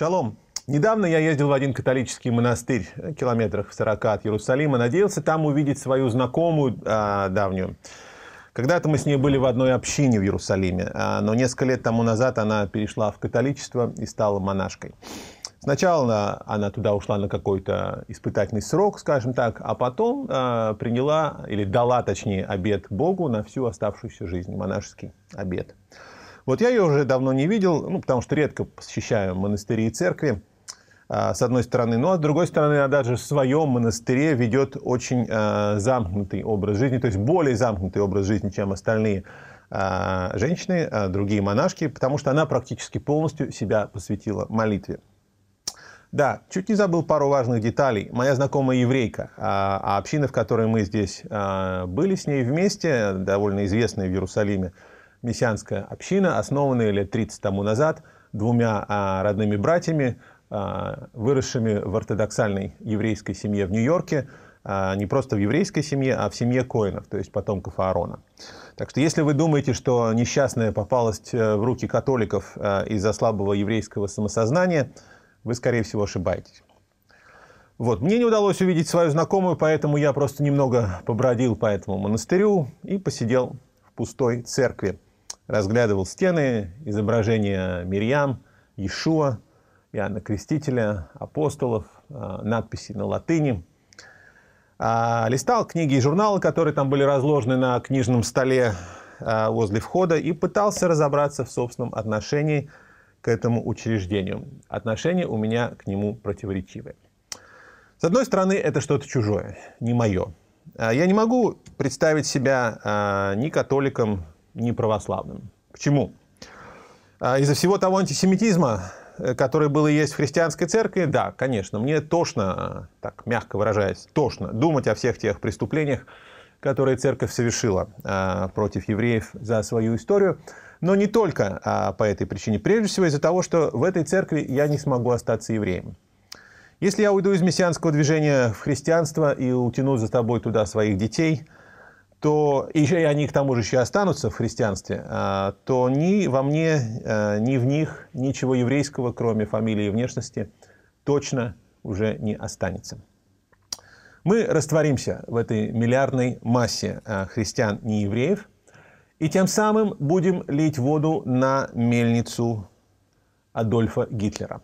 Шалом. Недавно я ездил в один католический монастырь, э, километрах в 40 от Иерусалима. Надеялся там увидеть свою знакомую а, давнюю. Когда-то мы с ней были в одной общине в Иерусалиме, а, но несколько лет тому назад она перешла в католичество и стала монашкой. Сначала она туда ушла на какой-то испытательный срок, скажем так, а потом э, приняла или дала, точнее, обед Богу на всю оставшуюся жизнь, монашеский обед. Вот я ее уже давно не видел, ну, потому что редко посещаю монастыри и церкви, а, с одной стороны. Но, ну, а с другой стороны, она даже в своем монастыре ведет очень а, замкнутый образ жизни, то есть более замкнутый образ жизни, чем остальные а, женщины, другие монашки, потому что она практически полностью себя посвятила молитве. Да, чуть не забыл пару важных деталей. Моя знакомая еврейка, а община, в которой мы здесь были с ней вместе, довольно известная в Иерусалиме, мессианская община, основанная лет 30 тому назад двумя а, родными братьями, а, выросшими в ортодоксальной еврейской семье в Нью-Йорке, а, не просто в еврейской семье, а в семье Коинов, то есть потомков Аарона. Так что если вы думаете, что несчастная попалась э, в руки католиков э, из-за слабого еврейского самосознания, вы, скорее всего, ошибаетесь. Вот. Мне не удалось увидеть свою знакомую, поэтому я просто немного побродил по этому монастырю и посидел в пустой церкви разглядывал стены, изображения Мирьям, Иешуа, Иоанна Крестителя, апостолов, а, надписи на латыни. А, листал книги и журналы, которые там были разложены на книжном столе а, возле входа, и пытался разобраться в собственном отношении к этому учреждению. Отношение у меня к нему противоречивое. С одной стороны, это что-то чужое, не мое. Я не могу представить себя ни католиком, неправославным. Почему? А, из-за всего того антисемитизма, э, который был и есть в христианской церкви, да, конечно, мне тошно, а, так мягко выражаясь, тошно думать о всех тех преступлениях, которые церковь совершила а, против евреев за свою историю. Но не только а, по этой причине. Прежде всего из-за того, что в этой церкви я не смогу остаться евреем. Если я уйду из мессианского движения в христианство и утяну за собой туда своих детей – то и еще и они к тому же еще останутся в христианстве, а, то ни во мне, а, ни в них ничего еврейского, кроме фамилии и внешности, точно уже не останется. Мы растворимся в этой миллиардной массе а, христиан неевреев и тем самым будем лить воду на мельницу Адольфа Гитлера.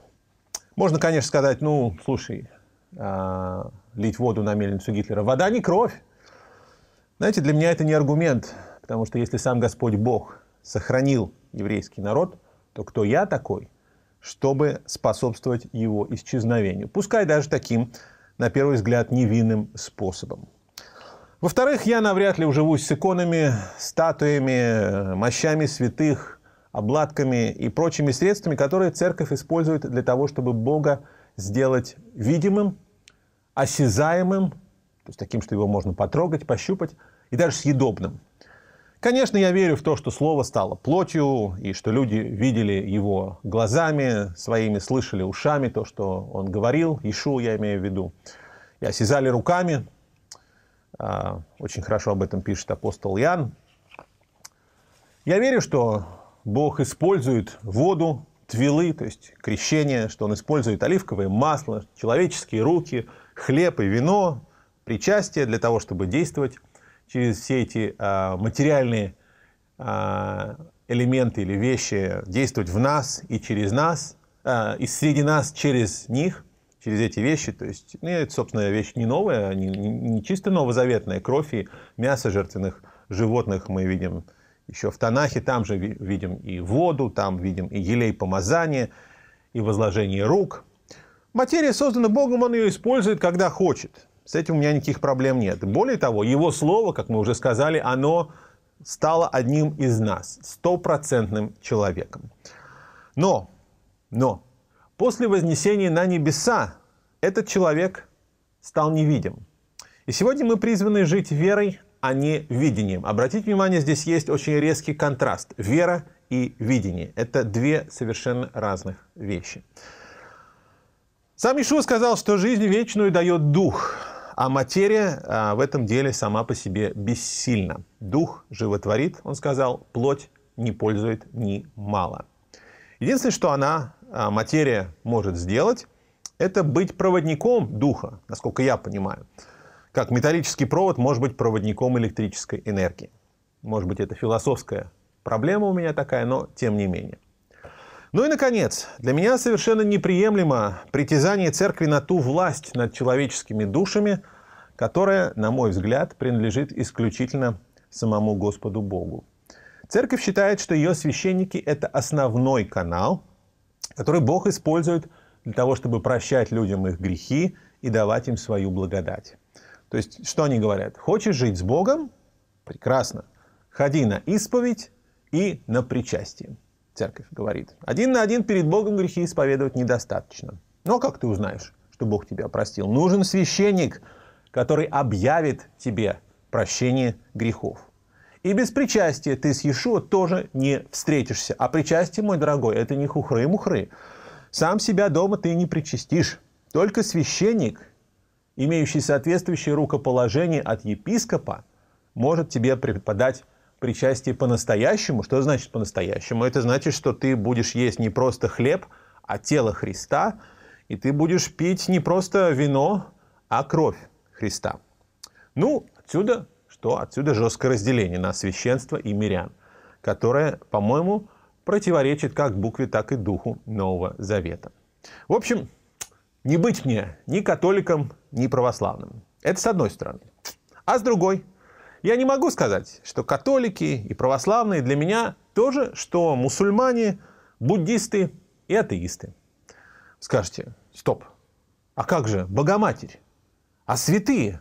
Можно, конечно, сказать, ну, слушай, лить воду на мельницу Гитлера. Вода не кровь. Знаете, для меня это не аргумент, потому что если сам Господь Бог сохранил еврейский народ, то кто я такой, чтобы способствовать его исчезновению? Пускай даже таким, на первый взгляд, невинным способом. Во-вторых, я навряд ли уживусь с иконами, статуями, мощами святых, обладками и прочими средствами, которые церковь использует для того, чтобы Бога сделать видимым, осязаемым то есть таким, что его можно потрогать, пощупать, и даже съедобным. Конечно, я верю в то, что слово стало плотью, и что люди видели его глазами, своими слышали ушами то, что он говорил, Ишу я имею в виду, и осязали руками. А, очень хорошо об этом пишет апостол Иоанн. Я верю, что Бог использует воду, твилы, то есть крещение, что он использует оливковое масло, человеческие руки, хлеб и вино – причастие, для того, чтобы действовать через все эти а, материальные а, элементы или вещи, действовать в нас и через нас, а, и среди нас через них, через эти вещи. То есть, ну, это, собственно, вещь не новая, не, не чисто новозаветная. Кровь и мясо жертвенных животных мы видим еще в Танахе, там же видим и воду, там видим и елей помазания, и возложение рук. Материя создана Богом, он ее использует, когда хочет. С этим у меня никаких проблем нет. Более того, его слово, как мы уже сказали, оно стало одним из нас, стопроцентным человеком. Но, но, после вознесения на небеса этот человек стал невидим. И сегодня мы призваны жить верой, а не видением. Обратите внимание, здесь есть очень резкий контраст. Вера и видение. Это две совершенно разных вещи. Сам Ишуа сказал, что жизнь вечную дает Дух. А материя а, в этом деле сама по себе бессильна. Дух животворит, он сказал, плоть не пользует ни мало. Единственное, что она, а, материя, может сделать, это быть проводником духа, насколько я понимаю. Как металлический провод может быть проводником электрической энергии. Может быть, это философская проблема у меня такая, но тем не менее. Ну и, наконец, для меня совершенно неприемлемо притязание церкви на ту власть над человеческими душами, которая, на мой взгляд, принадлежит исключительно самому Господу Богу. Церковь считает, что ее священники – это основной канал, который Бог использует для того, чтобы прощать людям их грехи и давать им свою благодать. То есть, что они говорят? Хочешь жить с Богом? Прекрасно. Ходи на исповедь и на причастие церковь говорит. Один на один перед Богом грехи исповедовать недостаточно. Но ну, а как ты узнаешь, что Бог тебя простил? Нужен священник, который объявит тебе прощение грехов. И без причастия ты с Иешуа тоже не встретишься. А причастие, мой дорогой, это не хухры-мухры. Сам себя дома ты не причастишь. Только священник, имеющий соответствующее рукоположение от епископа, может тебе преподать причастие по-настоящему. Что значит по-настоящему? Это значит, что ты будешь есть не просто хлеб, а тело Христа, и ты будешь пить не просто вино, а кровь Христа. Ну, отсюда что? Отсюда жесткое разделение на священство и мирян, которое, по-моему, противоречит как букве, так и духу Нового Завета. В общем, не быть мне ни католиком, ни православным. Это с одной стороны. А с другой – я не могу сказать, что католики и православные для меня тоже, что мусульмане, буддисты и атеисты. Скажите, стоп, а как же Богоматерь? А святые,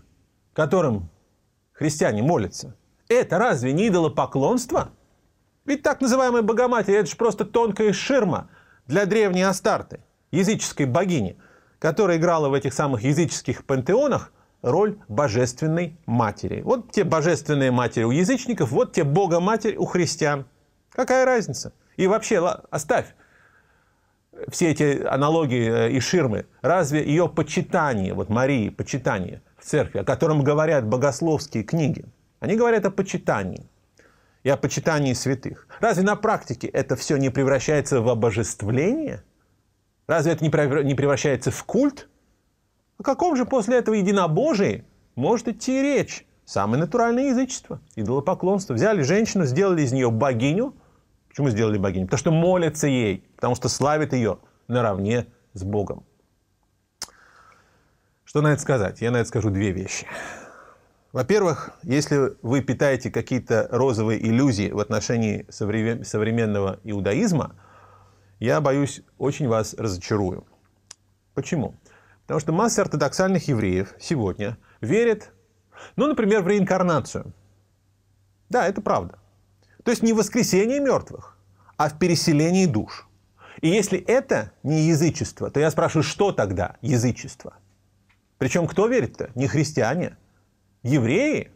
которым христиане молятся, это разве не идолопоклонство? Ведь так называемая Богоматерь – это же просто тонкая ширма для древней Астарты, языческой богини, которая играла в этих самых языческих пантеонах роль божественной матери. Вот те божественные матери у язычников, вот те богоматерь у христиан. Какая разница? И вообще, оставь все эти аналогии э, и ширмы. Разве ее почитание, вот Марии, почитание в церкви, о котором говорят богословские книги, они говорят о почитании и о почитании святых. Разве на практике это все не превращается в обожествление? Разве это не превращается в культ? О каком же после этого единобожии может идти речь? Самое натуральное язычество, идолопоклонство. Взяли женщину, сделали из нее богиню. Почему сделали богиню? Потому что молятся ей, потому что славят ее наравне с Богом. Что на это сказать? Я на это скажу две вещи. Во-первых, если вы питаете какие-то розовые иллюзии в отношении современного иудаизма, я боюсь, очень вас разочарую. Почему? Потому что масса ортодоксальных евреев сегодня верит, ну, например, в реинкарнацию. Да, это правда. То есть не в воскресении мертвых, а в переселении душ. И если это не язычество, то я спрашиваю, что тогда язычество? Причем кто верит-то? Не христиане, евреи,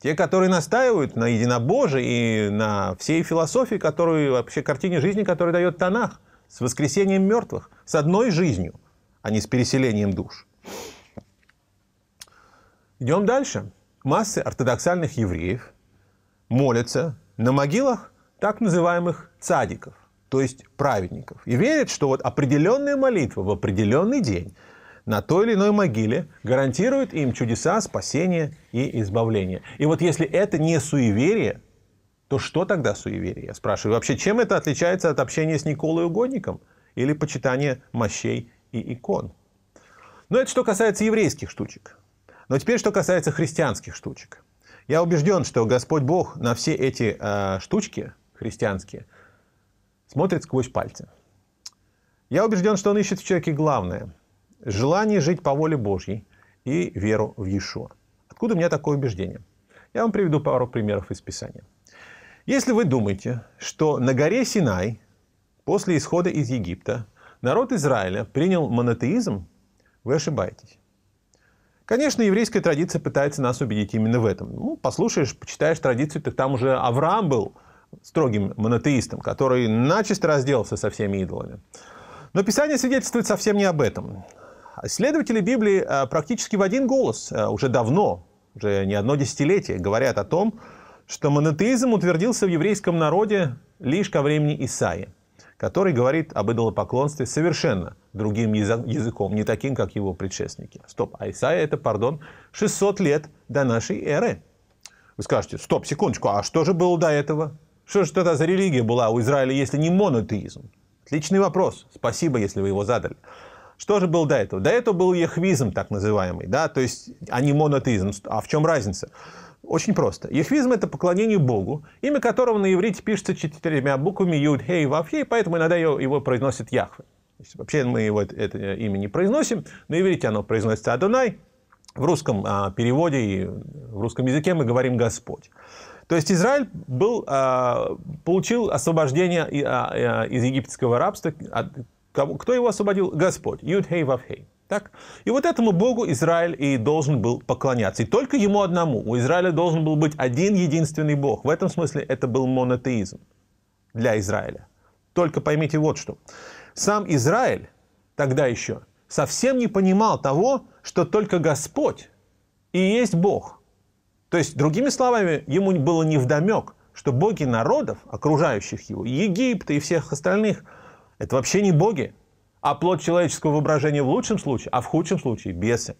те, которые настаивают на единобожии и на всей философии, которую вообще картине жизни, которую дает Танах, с воскресением мертвых, с одной жизнью а не с переселением душ. Идем дальше. Массы ортодоксальных евреев молятся на могилах так называемых цадиков, то есть праведников, и верят, что вот определенная молитва в определенный день на той или иной могиле гарантирует им чудеса, спасения и избавления. И вот если это не суеверие, то что тогда суеверие? Я спрашиваю, вообще чем это отличается от общения с Николой Угодником или почитания мощей и икон. Но это что касается еврейских штучек. Но теперь что касается христианских штучек. Я убежден, что Господь Бог на все эти э, штучки христианские смотрит сквозь пальцы. Я убежден, что Он ищет в человеке главное – желание жить по воле Божьей и веру в Иешуа. Откуда у меня такое убеждение? Я вам приведу пару примеров из Писания. Если вы думаете, что на горе Синай после исхода из Египта народ Израиля принял монотеизм, вы ошибаетесь. Конечно, еврейская традиция пытается нас убедить именно в этом. Ну, послушаешь, почитаешь традицию, так там уже Авраам был строгим монотеистом, который начисто разделся со всеми идолами. Но Писание свидетельствует совсем не об этом. Исследователи Библии э, практически в один голос э, уже давно, уже не одно десятилетие, говорят о том, что монотеизм утвердился в еврейском народе лишь ко времени Исаия который говорит об идолопоклонстве совершенно другим языком, не таким, как его предшественники. Стоп, а Исаия это, пардон, 600 лет до нашей эры. Вы скажете, стоп, секундочку, а что же было до этого? Что же тогда за религия была у Израиля, если не монотеизм? Отличный вопрос. Спасибо, если вы его задали. Что же было до этого? До этого был яхвизм, так называемый, да, то есть, а не монотеизм. А в чем разница? Очень просто. Ехвизм – это поклонение Богу, имя которого на иврите пишется четырьмя буквами Юд, Хей, Вав, Хей, поэтому иногда его произносят Яхве. Вообще мы его это, имя не произносим, на иврите оно произносится Адонай, в русском а, переводе и в русском языке мы говорим Господь. То есть Израиль был, а, получил освобождение а, а, из египетского рабства. Кто его освободил? Господь. Юд, Хей, Вав, Хей. Так? И вот этому Богу Израиль и должен был поклоняться. И только ему одному. У Израиля должен был быть один единственный Бог. В этом смысле это был монотеизм для Израиля. Только поймите вот что. Сам Израиль тогда еще совсем не понимал того, что только Господь и есть Бог. То есть, другими словами, ему было невдомек, что боги народов, окружающих его, Египта и всех остальных, это вообще не боги, а плод человеческого воображения в лучшем случае, а в худшем случае бесы.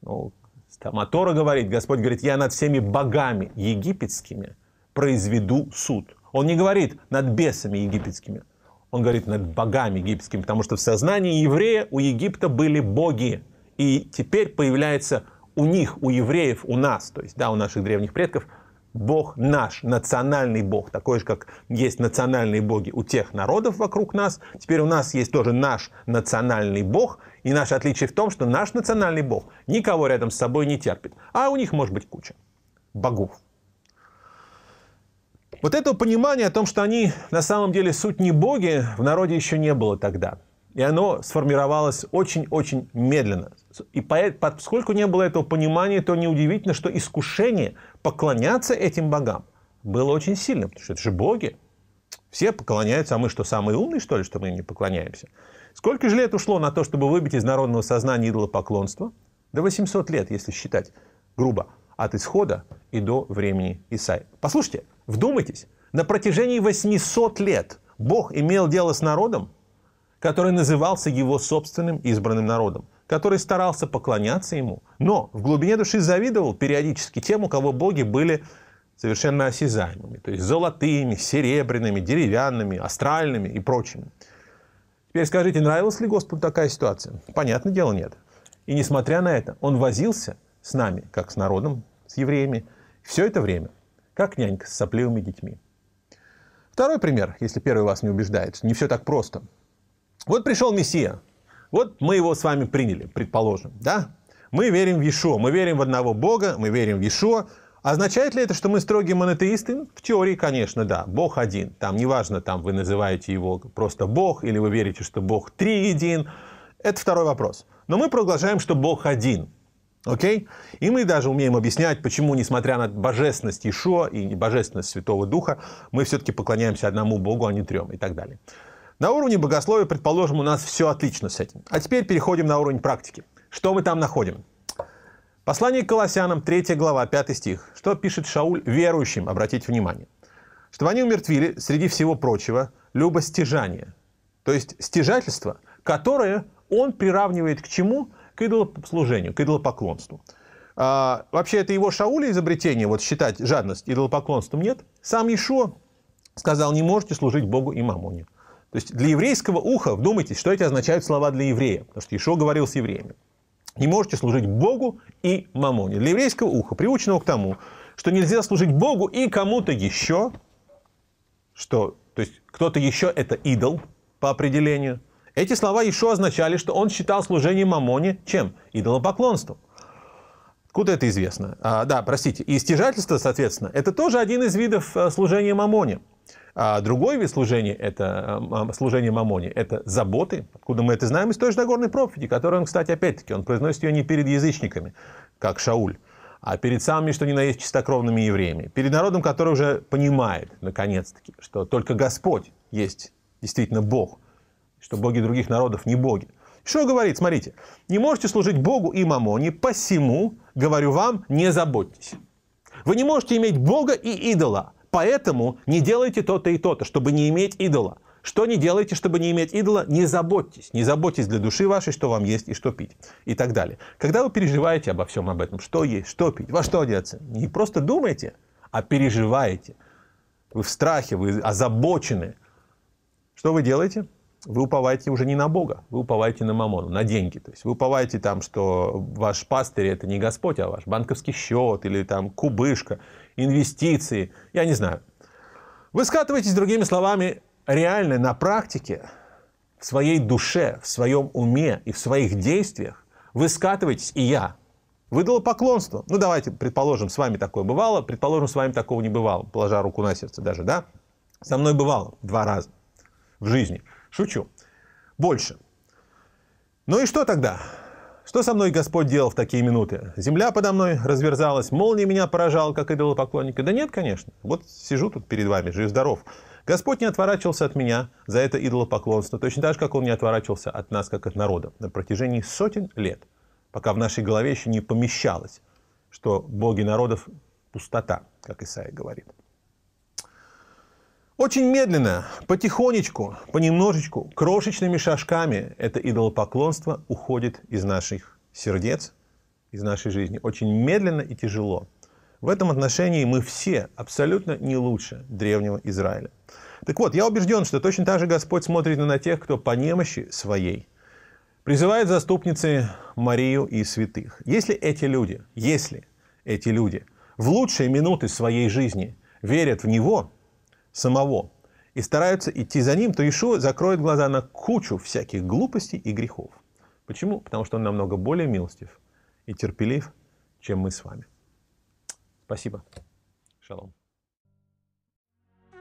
Ну, там Атора говорит, Господь говорит, я над всеми богами египетскими произведу суд. Он не говорит над бесами египетскими, он говорит над богами египетскими, потому что в сознании еврея у Египта были боги. И теперь появляется у них, у евреев, у нас, то есть да, у наших древних предков – Бог наш, национальный Бог, такой же, как есть национальные боги у тех народов вокруг нас, теперь у нас есть тоже наш национальный Бог, и наше отличие в том, что наш национальный Бог никого рядом с собой не терпит, а у них может быть куча богов. Вот этого понимания о том, что они на самом деле суть не боги, в народе еще не было тогда. И оно сформировалось очень-очень медленно. И поскольку не было этого понимания, то неудивительно, что искушение поклоняться этим богам было очень сильным. потому что это же боги. Все поклоняются, а мы что, самые умные, что ли, что мы им не поклоняемся? Сколько же лет ушло на то, чтобы выбить из народного сознания идолопоклонство? Да 800 лет, если считать грубо, от исхода и до времени Исаи. Послушайте, вдумайтесь, на протяжении 800 лет Бог имел дело с народом, который назывался его собственным избранным народом который старался поклоняться ему, но в глубине души завидовал периодически тем, у кого боги были совершенно осязаемыми, то есть золотыми, серебряными, деревянными, астральными и прочими. Теперь скажите, нравилась ли Господу такая ситуация? Понятное дело, нет. И несмотря на это, он возился с нами, как с народом, с евреями, все это время, как нянька с сопливыми детьми. Второй пример, если первый вас не убеждает, не все так просто. Вот пришел Мессия, вот мы его с вами приняли, предположим, да? Мы верим в Ешо, мы верим в одного Бога, мы верим в Ешо. Означает ли это, что мы строгие монотеисты? Ну, в теории, конечно, да. Бог один. Там неважно, там вы называете его просто Бог, или вы верите, что Бог три един. Это второй вопрос. Но мы продолжаем, что Бог один. Окей? И мы даже умеем объяснять, почему, несмотря на божественность Ишо и божественность Святого Духа, мы все-таки поклоняемся одному Богу, а не трем и так далее. На уровне богословия, предположим, у нас все отлично с этим. А теперь переходим на уровень практики. Что мы там находим? Послание к Колоссянам, 3 глава, 5 стих. Что пишет Шауль верующим, обратите внимание. Чтобы они умертвили, среди всего прочего, любостяжание. То есть стяжательство, которое он приравнивает к чему? К идолослужению, к идолопоклонству. А, вообще, это его Шауля изобретение, вот считать жадность идолопоклонством нет. Сам Ишуа сказал, не можете служить Богу и мамоне. То есть для еврейского уха, вдумайтесь, что эти означают слова для еврея, потому что Ишо говорил с евреями. Не можете служить Богу и мамоне. Для еврейского уха, приученного к тому, что нельзя служить Богу и кому-то еще, что, то есть кто-то еще это идол по определению. Эти слова еще означали, что он считал служение мамоне чем? Идолопоклонством. Откуда это известно? А, да, простите. И стяжательство, соответственно, это тоже один из видов э, служения мамоне. А другой вид служения – это а, служение Мамоне, это заботы, откуда мы это знаем из той же Нагорной проповеди, которую он, кстати, опять-таки, он произносит ее не перед язычниками, как Шауль, а перед самыми, что ни на есть, чистокровными евреями, перед народом, который уже понимает, наконец-таки, что только Господь есть действительно Бог, что боги других народов не боги. Что говорит, смотрите, не можете служить Богу и мамоне, посему, говорю вам, не заботьтесь. Вы не можете иметь Бога и идола – Поэтому не делайте то-то и то-то, чтобы не иметь идола. Что не делайте, чтобы не иметь идола? Не заботьтесь. Не заботьтесь для души вашей, что вам есть и что пить. И так далее. Когда вы переживаете обо всем об этом, что есть, что пить, во что одеться, не просто думайте, а переживаете. Вы в страхе, вы озабочены. Что вы делаете? Вы уповаете уже не на Бога, вы уповаете на мамону, на деньги. То есть вы уповаете там, что ваш пастырь – это не Господь, а ваш банковский счет или там кубышка – инвестиции, я не знаю. Вы скатываетесь, другими словами, реально на практике, в своей душе, в своем уме и в своих действиях, вы скатываетесь, и я выдала поклонство. Ну, давайте, предположим, с вами такое бывало, предположим, с вами такого не бывало, положа руку на сердце даже, да? Со мной бывало два раза в жизни. Шучу. Больше. Ну и что тогда? Что со мной Господь делал в такие минуты? Земля подо мной разверзалась, молния меня поражал, как идолопоклонника. Да нет, конечно. Вот сижу тут перед вами, жив-здоров. Господь не отворачивался от меня за это идолопоклонство, точно так же, как Он не отворачивался от нас, как от народа, на протяжении сотен лет, пока в нашей голове еще не помещалось, что боги народов – пустота, как Исаия говорит. Очень медленно, потихонечку, понемножечку, крошечными шажками это идолопоклонство уходит из наших сердец, из нашей жизни. Очень медленно и тяжело. В этом отношении мы все абсолютно не лучше древнего Израиля. Так вот, я убежден, что точно так же Господь смотрит на тех, кто по немощи своей призывает заступницы Марию и святых. Если эти люди, если эти люди в лучшие минуты своей жизни верят в Него, самого и стараются идти за ним, то Ишуа закроет глаза на кучу всяких глупостей и грехов. Почему? Потому что он намного более милостив и терпелив, чем мы с вами. Спасибо. Шалом.